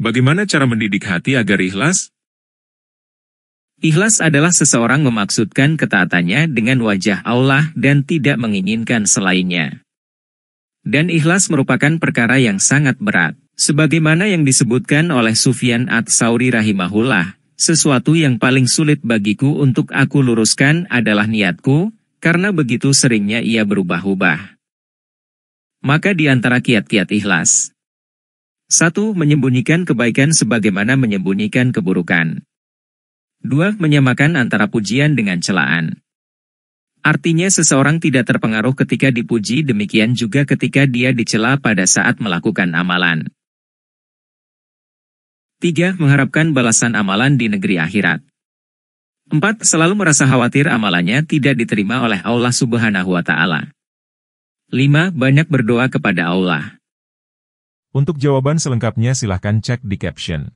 Bagaimana cara mendidik hati agar ikhlas? Ikhlas adalah seseorang memaksudkan ketaatannya dengan wajah Allah dan tidak menginginkan selainnya. Dan ikhlas merupakan perkara yang sangat berat, sebagaimana yang disebutkan oleh Sufyan At-Sauri rahimahullah. Sesuatu yang paling sulit bagiku untuk aku luruskan adalah niatku, karena begitu seringnya ia berubah-ubah. Maka di antara kiat-kiat ikhlas, 1. Menyembunyikan kebaikan sebagaimana menyembunyikan keburukan. 2. Menyamakan antara pujian dengan celaan. Artinya seseorang tidak terpengaruh ketika dipuji demikian juga ketika dia dicela pada saat melakukan amalan. 3. Mengharapkan balasan amalan di negeri akhirat. 4. Selalu merasa khawatir amalannya tidak diterima oleh Allah Subhanahu wa taala. 5. Banyak berdoa kepada Allah. Untuk jawaban selengkapnya silahkan cek di caption.